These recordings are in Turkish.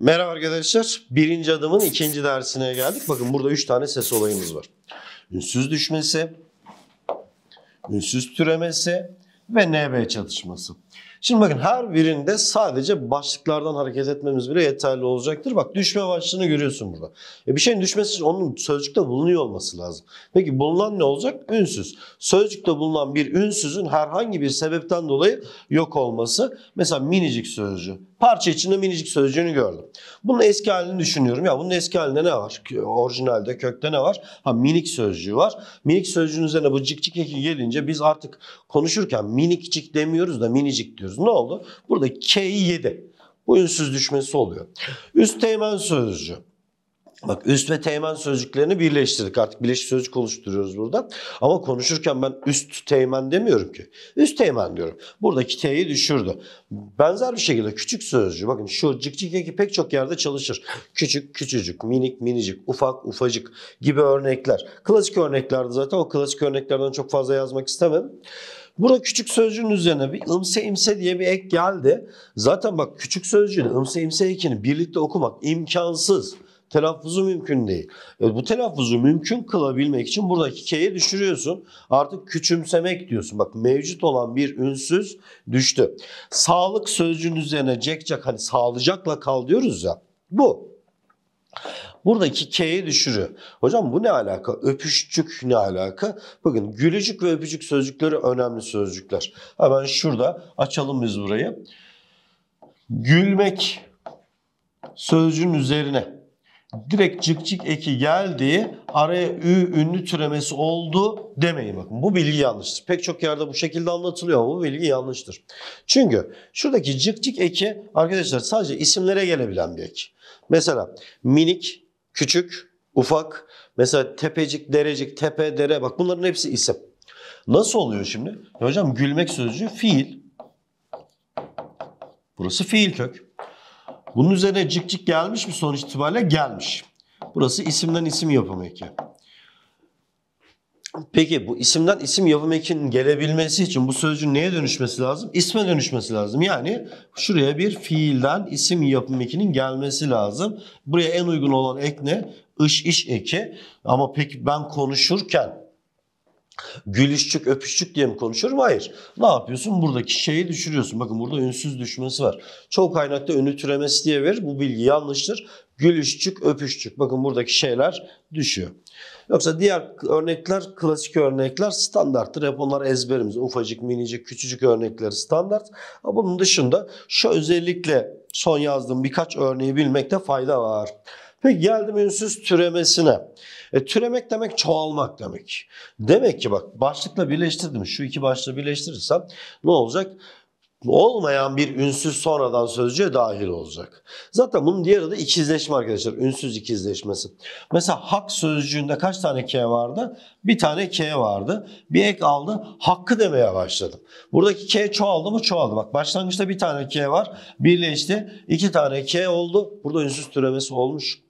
Merhaba arkadaşlar. Birinci adımın ikinci dersine geldik. Bakın burada üç tane ses olayımız var. Ünsüz düşmesi, ünsüz türemesi ve NB çatışması. Şimdi bakın her birinde sadece başlıklardan hareket etmemiz bile yeterli olacaktır. Bak düşme başlığını görüyorsun burada. E bir şeyin düşmesi için onun sözcükte bulunuyor olması lazım. Peki bulunan ne olacak? Ünsüz. Sözcükte bulunan bir ünsüzün herhangi bir sebepten dolayı yok olması. Mesela minicik sözcü parça içinde minicik sözcüğünü gördüm. Bunun eski halini düşünüyorum. Ya bunun eski halinde ne var? Orijinalde, kökte ne var? Ha minik sözcüğü var. Minik sözcüğün üzerine bu cik cik eki gelince biz artık konuşurken minikcik demiyoruz da minicik diyoruz. Ne oldu? Burada K'yi yedi. Bu ünsüz düşmesi oluyor. Üst teğmen sözcüğü. Bak üst ve teğmen sözcüklerini birleştirdik. Artık birleşik sözcük oluşturuyoruz burada. Ama konuşurken ben üst teğmen demiyorum ki. Üst teğmen diyorum. Buradaki t'yi düşürdü. Benzer bir şekilde küçük sözcüğü. Bakın şu cik cik eki pek çok yerde çalışır. Küçük, küçücük, minik, minicik, ufak, ufacık gibi örnekler. Klasik örneklerde zaten o klasik örneklerden çok fazla yazmak istemem. Burada küçük sözcüğün üzerine bir ımse imse diye bir ek geldi. Zaten bak küçük sözcüğün ımse imse ekini birlikte okumak imkansız telaffuzu mümkün değil. E, bu telaffuzu mümkün kılabilmek için buradaki K'yi düşürüyorsun. Artık küçümsemek diyorsun. Bak mevcut olan bir ünsüz düştü. Sağlık sözcüğünün üzerine cek cek hani sağlıcakla kal diyoruz ya. Bu. Buradaki k'yi düşürüyor. Hocam bu ne alaka? Öpüşçük ne alaka? Bugün gülücük ve öpücük sözcükleri önemli sözcükler. Hemen şurada açalım biz burayı. Gülmek sözcüğün üzerine direkt cık cık eki geldi. Araya ü ünlü türemesi oldu demeyin bakın. Bu bilgi yanlıştır. Pek çok yerde bu şekilde anlatılıyor ama bu bilgi yanlıştır. Çünkü şuradaki cık cık eki arkadaşlar sadece isimlere gelebilen bir ek. Mesela minik, küçük, ufak, mesela tepecik, derecik, tepe, dere bak bunların hepsi isim. Nasıl oluyor şimdi? Ya hocam gülmek sözcüğü fiil. Burası fiil kök. Bunun üzerine cik cik gelmiş mi sonuç itibariyle? Gelmiş. Burası isimden isim yapım eki. Peki bu isimden isim yapım ekinin gelebilmesi için bu sözcüğün neye dönüşmesi lazım? İsme dönüşmesi lazım. Yani şuraya bir fiilden isim yapım ekinin gelmesi lazım. Buraya en uygun olan ek ne? İş iş eki. Ama peki ben konuşurken gülüşçük, öpüşçük diye mi konuşuyorum? Hayır. Ne yapıyorsun? Buradaki şeyi düşürüyorsun. Bakın burada ünsüz düşmesi var. Çoğu kaynakta önü türemesi diye verir. Bu bilgi yanlıştır. Gülüşçük, öpüşçük. Bakın buradaki şeyler düşüyor. Yoksa diğer örnekler, klasik örnekler standarttır. Hep onlar ezberimiz. Ufacık, minicik, küçücük örnekleri standart. Ama bunun dışında şu özellikle son yazdığım birkaç örneği bilmekte fayda var. Peki geldim ünsüz türemesine. E, türemek demek çoğalmak demek. Demek ki bak başlıkla birleştirdim. Şu iki başlığı birleştirirsem ne olacak? olmayan bir ünsüz sonradan sözcüğe dahil olacak. Zaten bunun diğer adı ikizleşme arkadaşlar. Ünsüz ikizleşmesi. Mesela hak sözcüğünde kaç tane K vardı? Bir tane K vardı. Bir ek aldı. Hakkı demeye başladım. Buradaki K çoğaldı mı? Çoğaldı. Bak başlangıçta bir tane K var. Birleşti. iki tane K oldu. Burada ünsüz türemesi olmuş.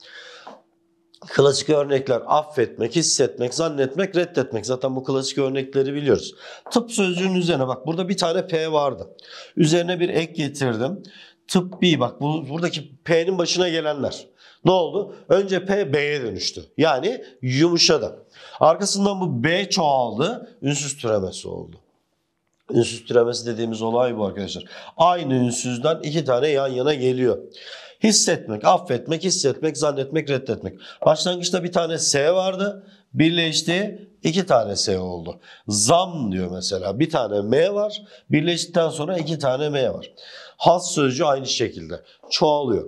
Klasik örnekler affetmek, hissetmek, zannetmek, reddetmek. Zaten bu klasik örnekleri biliyoruz. Tıp sözcüğünün üzerine bak burada bir tane P vardı. Üzerine bir ek getirdim. Tıbbi bak bu, buradaki P'nin başına gelenler. Ne oldu? Önce P B'ye dönüştü. Yani yumuşadı. Arkasından bu B çoğaldı. Ünsüz türemesi oldu. Ünsüz türemesi dediğimiz olay bu arkadaşlar. Aynı ünsüzden iki tane yan yana geliyor. Hissetmek, affetmek, hissetmek, zannetmek, reddetmek. Başlangıçta bir tane S vardı. Birleşti, iki tane S oldu. Zam diyor mesela. Bir tane M var. Birleştikten sonra iki tane M var. Has sözcü aynı şekilde. Çoğalıyor.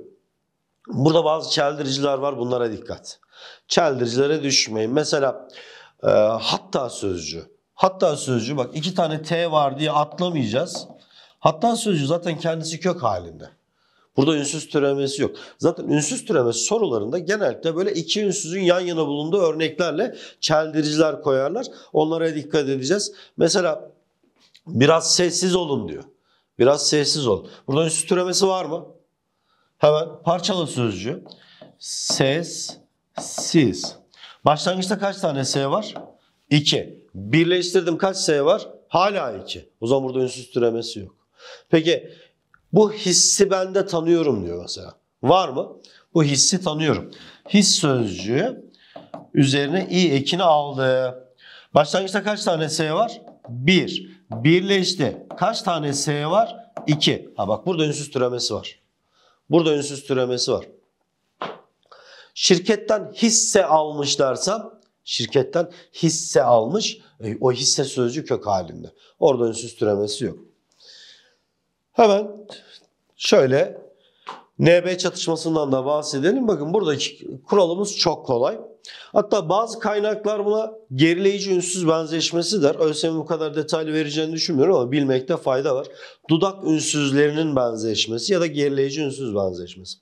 Burada bazı çeldiriciler var. Bunlara dikkat. Çeldiricilere düşmeyin. Mesela e, hatta sözcü. Hatta sözcü bak iki tane T var diye atlamayacağız. Hatta sözcü zaten kendisi kök halinde. Burada ünsüz türemesi yok. Zaten ünsüz türemesi sorularında genellikle böyle iki ünsüzün yan yana bulunduğu örneklerle çeldiriciler koyarlar. Onlara dikkat edeceğiz. Mesela biraz sessiz olun diyor. Biraz sessiz olun. Burada ünsüz türemesi var mı? Hemen parçalı sözcü. Ses, siz. Başlangıçta kaç tane S var? 2. Birleştirdim kaç S var? Hala 2. O zaman burada ünsüz türemesi yok. Peki bu hissi ben de tanıyorum diyor mesela. Var mı? Bu hissi tanıyorum. His sözcüğü üzerine i ekini aldı. Başlangıçta kaç tane s var? 1. Bir. Birleşti. Kaç tane s var? 2. Ha bak burada ünsüz türemesi var. Burada ünsüz türemesi var. Şirketten hisse almış dersem şirketten hisse almış. E, o hisse sözcüğü kök halinde. Orada ünsüz türemesi yok. Hemen şöyle NB çatışmasından da bahsedelim. Bakın buradaki kuralımız çok kolay. Hatta bazı kaynaklar buna gerileyici ünsüz benzeşmesi der. ÖSYM bu kadar detaylı vereceğini düşünmüyorum ama bilmekte fayda var. Dudak ünsüzlerinin benzeşmesi ya da gerileyici ünsüz benzeşmesi.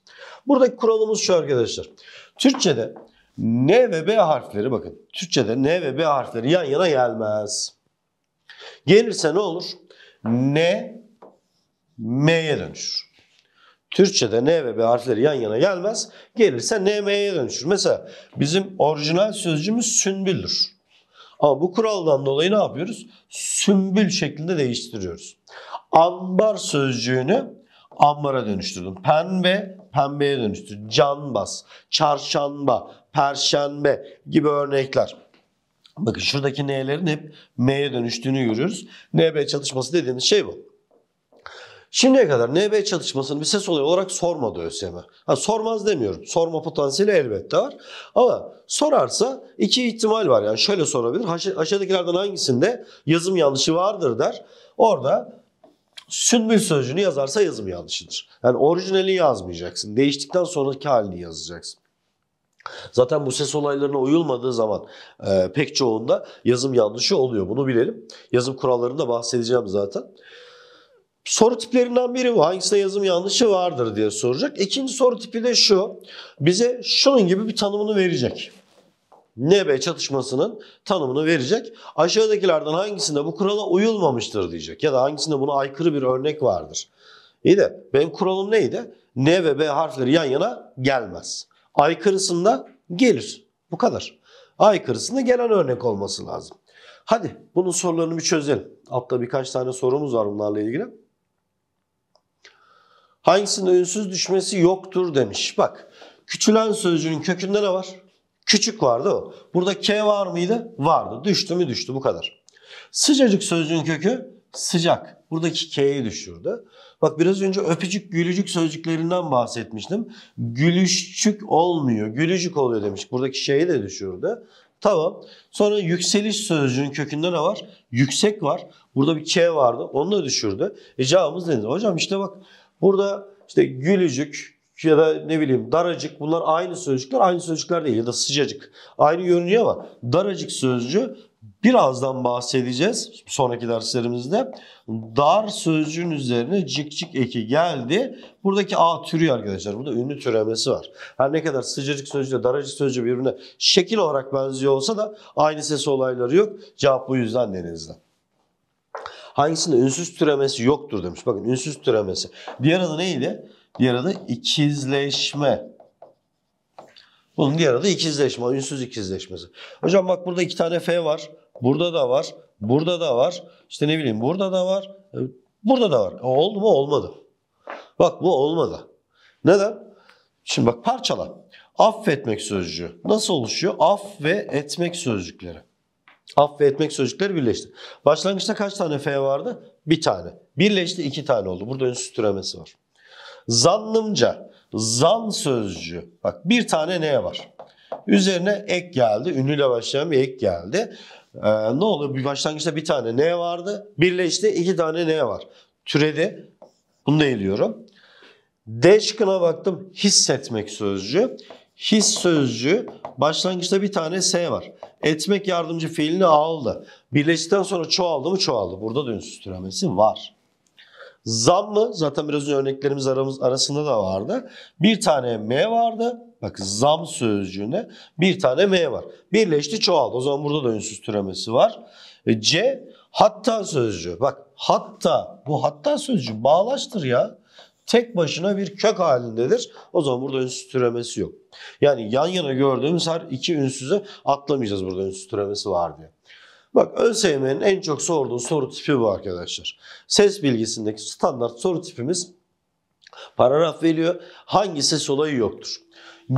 Buradaki kuralımız şu arkadaşlar. Türkçede N ve B harfleri bakın. Türkçede N ve B harfleri yan yana gelmez. Gelirse ne olur? N M'ye dönüşür. Türkçe'de N ve B harfleri yan yana gelmez. Gelirse N NM'ye dönüşür. Mesela bizim orijinal sözcüğümüz sünbüldür. Ama bu kuraldan dolayı ne yapıyoruz? Sümbül şeklinde değiştiriyoruz. Ambar sözcüğünü ambara dönüştürdüm. Pembe, pembeye dönüştürdüm. Canbas, çarşamba, perşembe gibi örnekler. Bakın şuradaki N'lerin hep M'ye dönüştüğünü görüyoruz. N B çalışması dediğimiz şey bu. Şimdiye kadar NB çalışmasını bir ses olayı olarak sormadı ÖSYM. Ha, sormaz demiyorum. Sorma potansiyeli elbette var. Ama sorarsa iki ihtimal var. Yani şöyle sorabilir. Aşağıdakilerden hangisinde yazım yanlışı vardır der. Orada sünbül sözcüğünü yazarsa yazım yanlışıdır. Yani orijinali yazmayacaksın. Değiştikten sonraki halini yazacaksın. Zaten bu ses olaylarına uyulmadığı zaman e, pek çoğunda yazım yanlışı oluyor. Bunu bilelim. Yazım kurallarında bahsedeceğim zaten. Soru tiplerinden biri bu. Hangisinde yazım yanlışı vardır diye soracak. İkinci soru tipi de şu. Bize şunun gibi bir tanımını verecek. NB çatışmasının tanımını verecek. Aşağıdakilerden hangisinde bu kurala uyulmamıştır diyecek. Ya da hangisinde buna aykırı bir örnek vardır. İyi de benim kuralım neydi? N ve B harfleri yan yana gelmez. Aykırısında gelir. Bu kadar. Aykırısında gelen örnek olması lazım. Hadi bunun sorularını bir çözelim. Altta birkaç tane sorumuz var bunlarla ilgili. Hangisinde öğünsüz düşmesi yoktur demiş. Bak küçülen sözcüğünün kökünde ne var? Küçük vardı o. Burada K var mıydı? Vardı. Düştü mü düştü bu kadar. Sıcacık sözcüğün kökü sıcak. Buradaki K'yi düşürdü. Bak biraz önce öpücük, gülücük sözcüklerinden bahsetmiştim. Gülüşçük olmuyor, gülücük oluyor demiş. Buradaki şeyi de düşürdü. Tamam. Sonra yükseliş sözcüğünün kökünde ne var? Yüksek var. Burada bir K vardı. Onu da düşürdü. E cevabımız nedir? Hocam işte bak Burada işte gülücük ya da ne bileyim daracık bunlar aynı sözcükler aynı sözcükler değil ya da sıcacık aynı görünüyor ama daracık sözcüğü birazdan bahsedeceğiz sonraki derslerimizde. Dar sözcüğün üzerine cik cik eki geldi. Buradaki a türü arkadaşlar. Burada ünlü türemesi var. Her ne kadar sıcacık sözcüğü daracık sözcüğü birbirine şekil olarak benziyor olsa da aynı ses olayları yok. Cevap bu yüzden denizden. Hangisinde ünsüz türemesi yoktur demiş. Bakın ünsüz türemesi. Diğer adı neydi? Diğer adı ikizleşme. Bunun diğer adı ikizleşme, ünsüz ikizleşmesi. Hocam bak burada iki tane F var. Burada da var. Burada da var. İşte ne bileyim burada da var. E, burada da var. E, oldu mu? Olmadı. Bak bu olmadı. Neden? Şimdi bak parçala. Affetmek sözcüğü. Nasıl oluşuyor? Af ve etmek sözcükleri. Affetmek sözcükleri birleşti. Başlangıçta kaç tane F vardı? Bir tane. Birleşti iki tane oldu. Burada ünsüz türemesi var. Zannımca, zan sözcüğü. Bak bir tane neye var? Üzerine ek geldi. Ünlüyle başlayan bir ek geldi. Ee, ne oluyor? bir başlangıçta bir tane ne vardı? Birleşti iki tane ne var? Türedi. Bunu da eliyorum. D şıkkına baktım. Hissetmek sözcüğü. His sözcü başlangıçta bir tane S var. Etmek yardımcı fiilini aldı. Birleştikten sonra çoğaldı mı çoğaldı. Burada da türemesi var. Zamlı Zaten biraz önce örneklerimiz aramız, arasında da vardı. Bir tane M vardı. Bak zam sözcüğünde bir tane M var. Birleşti çoğaldı. O zaman burada da ünsüz türemesi var. E, C hatta sözcüğü. Bak hatta bu hatta sözcüğü bağlaştır ya tek başına bir kök halindedir. O zaman burada ünsüz türemesi yok. Yani yan yana gördüğümüz her iki ünsüzü atlamayacağız burada ünsüz türemesi var diye. Bak ÖSYM'nin en çok sorduğu soru tipi bu arkadaşlar. Ses bilgisindeki standart soru tipimiz paragraf veriyor. Hangi ses olayı yoktur?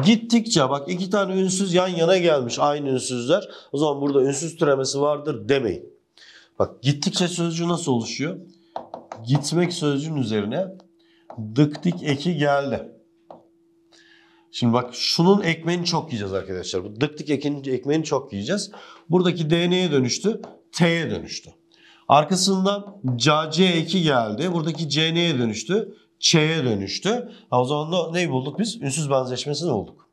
Gittikçe bak iki tane ünsüz yan yana gelmiş aynı ünsüzler. O zaman burada ünsüz türemesi vardır demeyin. Bak gittikçe sözcüğü nasıl oluşuyor? Gitmek sözcüğün üzerine dık dik eki geldi. Şimdi bak şunun ekmeğini çok yiyeceğiz arkadaşlar. Bu dık dik ekin, ekmeğini çok yiyeceğiz. Buradaki DN'ye dönüştü. T'ye dönüştü. Arkasından cc eki geldi. Buradaki CN'ye dönüştü. Ç'ye dönüştü. Ha, o zaman da neyi bulduk biz? Ünsüz benzeşmesini bulduk.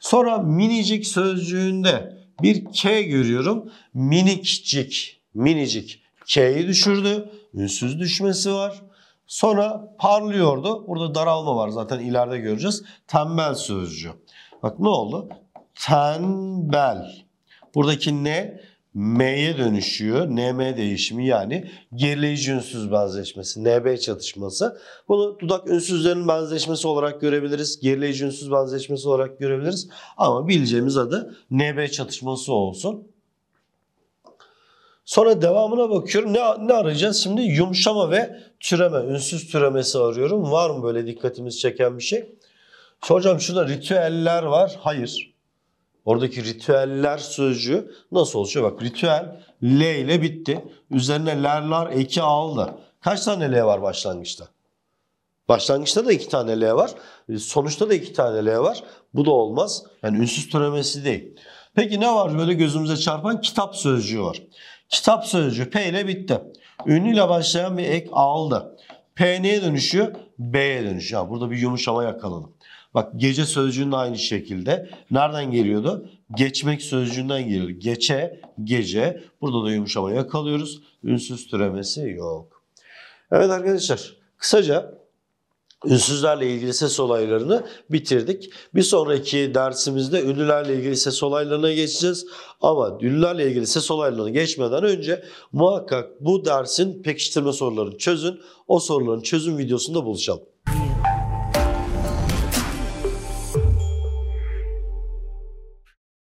Sonra minicik sözcüğünde bir K görüyorum. Minicik, minicik. K'yi düşürdü. Ünsüz düşmesi var. Sonra parlıyordu. Burada daralma var zaten ileride göreceğiz. Tembel sözcü. Bak ne oldu? Tembel. Buradaki ne? M'ye dönüşüyor. NM değişimi yani gerileyici ünsüz benzeşmesi, NB çatışması. Bunu dudak ünsüzlerinin benzeşmesi olarak görebiliriz. Gerileyici ünsüz benzeşmesi olarak görebiliriz. Ama bileceğimiz adı NB çatışması olsun. Sonra devamına bakıyorum. Ne, ne arayacağız şimdi? Yumuşama ve türeme. Ünsüz türemesi arıyorum. Var mı böyle dikkatimizi çeken bir şey? İşte hocam şurada ritüeller var. Hayır. Oradaki ritüeller sözcüğü nasıl oluşuyor? Bak ritüel L ile bitti. Üzerine lerlar eki aldı. Kaç tane L var başlangıçta? Başlangıçta da iki tane L var. Sonuçta da iki tane L var. Bu da olmaz. Yani ünsüz türemesi değil. Peki ne var böyle gözümüze çarpan? Kitap sözcüğü var. Kitap sözcü P ile bitti. Ünlüyle başlayan bir ek aldı. P neye dönüşüyor? B'ye dönüşüyor. Ha, burada bir yumuşama yakaladım. Bak gece sözcüğünün aynı şekilde. Nereden geliyordu? Geçmek sözcüğünden geliyor. Gece gece. Burada da yumuşama yakalıyoruz. Ünsüz türemesi yok. Evet arkadaşlar kısaca ünsüzlerle ilgili ses olaylarını bitirdik. Bir sonraki dersimizde ünlülerle ilgili ses olaylarına geçeceğiz. Ama ünlülerle ilgili ses olaylarına geçmeden önce muhakkak bu dersin pekiştirme sorularını çözün. O soruların çözüm videosunda buluşalım.